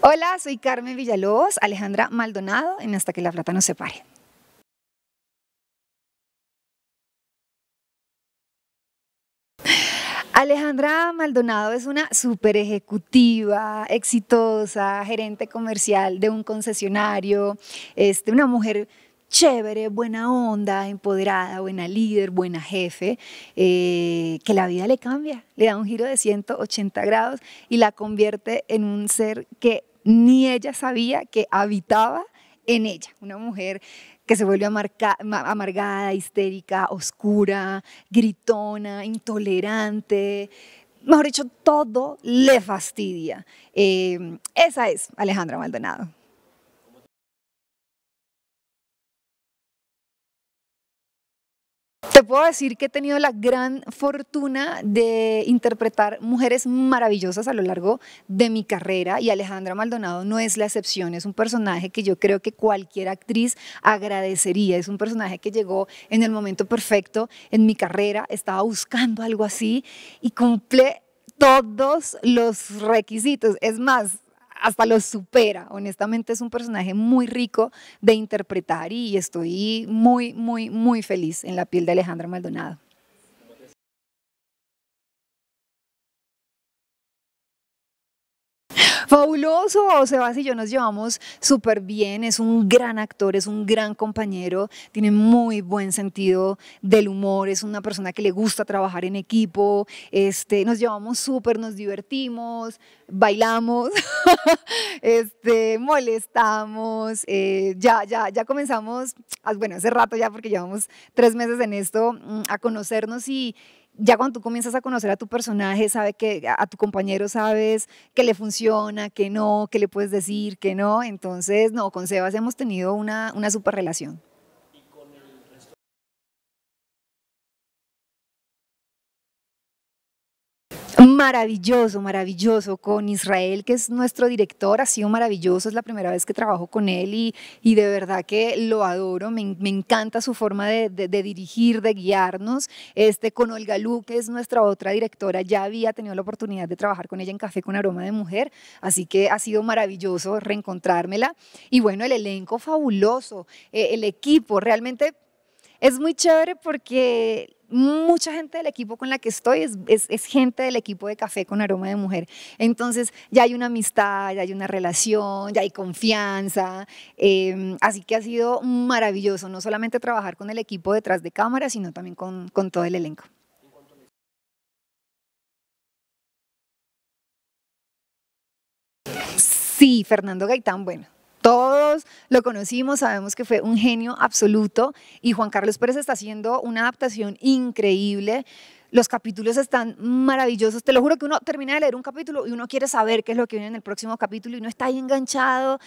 Hola, soy Carmen Villalobos, Alejandra Maldonado, en Hasta que la plata nos separe. Alejandra Maldonado es una super ejecutiva, exitosa, gerente comercial de un concesionario, una mujer chévere, buena onda, empoderada, buena líder, buena jefe, eh, que la vida le cambia, le da un giro de 180 grados y la convierte en un ser que ni ella sabía que habitaba en ella, una mujer que se vuelve amargada, histérica, oscura, gritona, intolerante, mejor dicho, todo le fastidia. Eh, esa es Alejandra Maldonado. Te puedo decir que he tenido la gran fortuna de interpretar mujeres maravillosas a lo largo de mi carrera y Alejandra Maldonado no es la excepción, es un personaje que yo creo que cualquier actriz agradecería, es un personaje que llegó en el momento perfecto en mi carrera, estaba buscando algo así y cumple todos los requisitos, es más, hasta lo supera. Honestamente es un personaje muy rico de interpretar y estoy muy, muy, muy feliz en la piel de Alejandra Maldonado. Fabuloso, Sebastián y yo nos llevamos súper bien, es un gran actor, es un gran compañero, tiene muy buen sentido del humor, es una persona que le gusta trabajar en equipo, este, nos llevamos súper, nos divertimos, bailamos, este, molestamos, eh, ya, ya, ya comenzamos, ah, bueno, hace rato ya porque llevamos tres meses en esto, mm, a conocernos y, ya cuando tú comienzas a conocer a tu personaje, sabe que a tu compañero sabes que le funciona, que no, que le puedes decir, que no. Entonces, no, con Sebas hemos tenido una, una super relación. maravilloso, maravilloso con Israel, que es nuestro director, ha sido maravilloso, es la primera vez que trabajo con él y, de verdad que lo adoro, me, encanta su forma de, dirigir, de guiarnos, este, con Olga Lu, que es nuestra otra directora, ya había tenido la oportunidad de trabajar con ella en Café con Aroma de Mujer, así que ha sido maravilloso reencontrármela y bueno, el elenco fabuloso, eh, el equipo, realmente es muy chévere porque mucha gente del equipo con la que estoy es, gente del equipo de café con aroma de mujer. Entonces ya hay una amistad, ya hay una relación, ya hay confianza. Em, así que ha sido maravilloso no solamente trabajar con el equipo detrás de cámara, sino también con, con todo el elenco. Sí, Fernando Gaitán, bueno, todos lo conocimos, sabemos que fue un genio absoluto y Juan Carlos Pérez está haciendo una adaptación increíble. Los capítulos están maravillosos. Te lo juro que uno termina de leer un capítulo y uno quiere saber qué es lo que viene en el próximo capítulo y uno está ahí enganchado,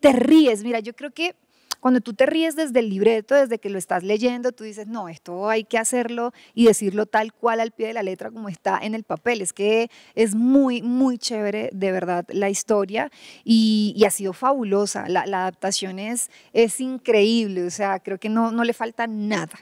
te ríes. Mira, yo creo que cuando tú te ríes desde el libreto, desde que lo estás leyendo, tú dices, no, esto hay que hacerlo y decirlo tal cual al pie de la letra como está en el papel. Es que es muy, muy chévere de verdad la historia y, ha sido fabulosa. La, adaptación es, es increíble, o sea, creo que no, no le falta nada.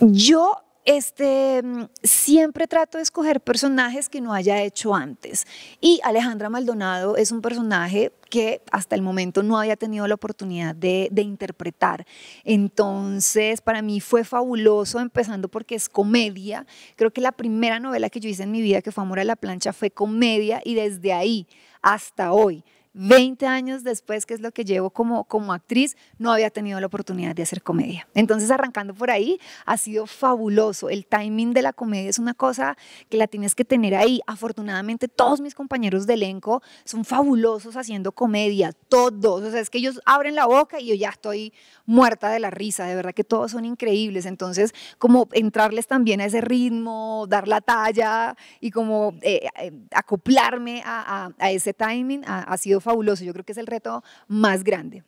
Yo este, mm, siempre trato de escoger personajes que no haya hecho antes. Y Alejandra Maldonado es un personaje que hasta el momento no había tenido la oportunidad de, interpretar. Entonces, para mí fue fabuloso, empezando porque es comedia. Creo que la primera novela que yo hice en mi vida, que fue Amor a la Plancha, fue comedia y desde ahí hasta hoy 20 años después, que es lo que llevo como, como actriz, no había tenido la oportunidad de hacer comedia. Entonces, arrancando por ahí, ha sido fabuloso. El timing de la comedia es una cosa que la tienes que tener ahí. Afortunadamente, todos mis compañeros de elenco son fabulosos haciendo comedia, todos. O sea, es que ellos abren la boca y yo ya estoy muerta de la risa. De verdad que todos son increíbles. Entonces, como entrarles también a ese ritmo, dar la talla y como eh, eh, acoplarme a, ese timing ha, ha sido fabuloso. Yo creo que es el reto más grande.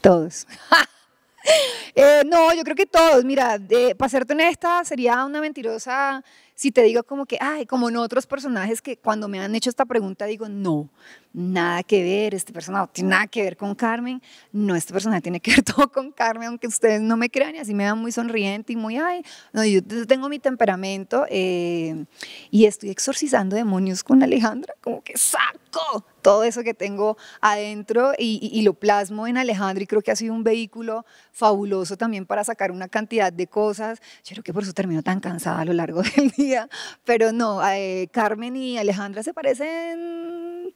Todos. Eh, no, yo creo que todos. Mira, eh, para serte honesta, sería una mentirosa si te digo como que, ay, como en otros personajes que cuando me han hecho esta pregunta digo, no, nada que ver, este personaje no tiene nada que ver con Carmen, no, este personaje tiene que ver todo con Carmen, aunque ustedes no me crean y así me dan muy sonriente y muy, ay, no, yo tengo mi temperamento eh, y estoy exorcizando demonios con Alejandra, como que saco todo eso que tengo adentro y, lo plasmo en Alejandra y creo que ha sido un vehículo fabuloso también para sacar una cantidad de cosas. Yo creo que por eso termino tan cansada a lo largo del día, pero no, eh, Carmen y Alejandra se parecen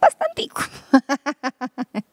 bastantico.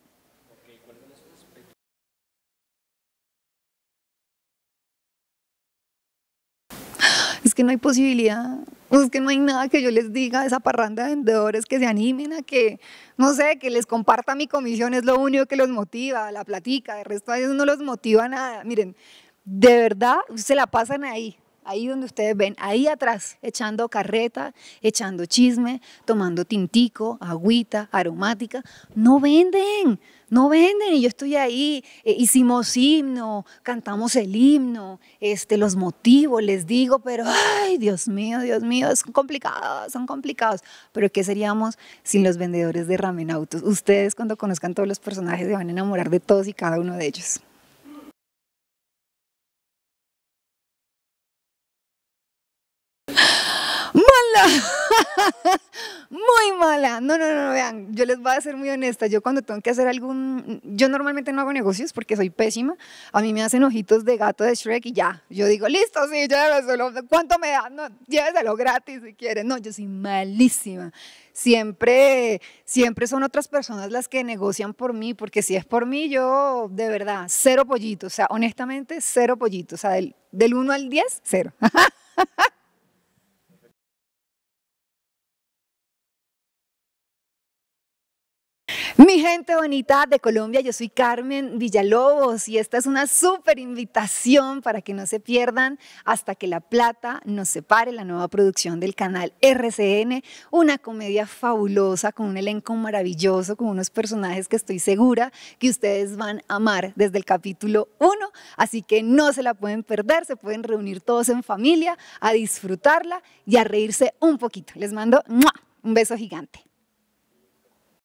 que no hay posibilidad, pues es que no hay nada que yo les diga a esa parranda de vendedores que se animen a que, no sé, que les comparta mi comisión, es lo único que los motiva, la platica, el resto de ellos no los motiva nada. Miren, de verdad se la pasan ahí, ahí donde ustedes ven, ahí atrás, echando carreta, echando chisme, tomando tintico, agüita, aromática, no venden no venden y yo estoy ahí, eh, hicimos himno, cantamos el himno, este, los motivos, les digo, pero ay, Dios mío, Dios mío, son complicados, son complicados. Pero ¿qué seríamos sin los vendedores de ramen autos? Ustedes cuando conozcan todos los personajes se van a enamorar de todos y cada uno de ellos. muy mala. No, no, no, vean, yo les voy a ser muy honesta. Yo cuando tengo que hacer algún, yo normalmente no hago negocios porque soy pésima. A mí me hacen ojitos de gato de Shrek y ya. Yo digo, listo, sí, lléveselo. ¿Cuánto me da? No, lléveselo gratis si quieres. No, yo soy malísima. Siempre, siempre son otras personas las que negocian por mí, porque si es por mí, yo de verdad, cero pollitos. O sea, honestamente, cero pollitos. O sea, del, del 1 al 10, cero. Mi gente bonita de Colombia, yo soy Carmen Villalobos y esta es una súper invitación para que no se pierdan hasta que La Plata nos separe la nueva producción del canal RCN, una comedia fabulosa con un elenco maravilloso, con unos personajes que estoy segura que ustedes van a amar desde el capítulo 1, así que no se la pueden perder, se pueden reunir todos en familia a disfrutarla y a reírse un poquito. Les mando un beso gigante.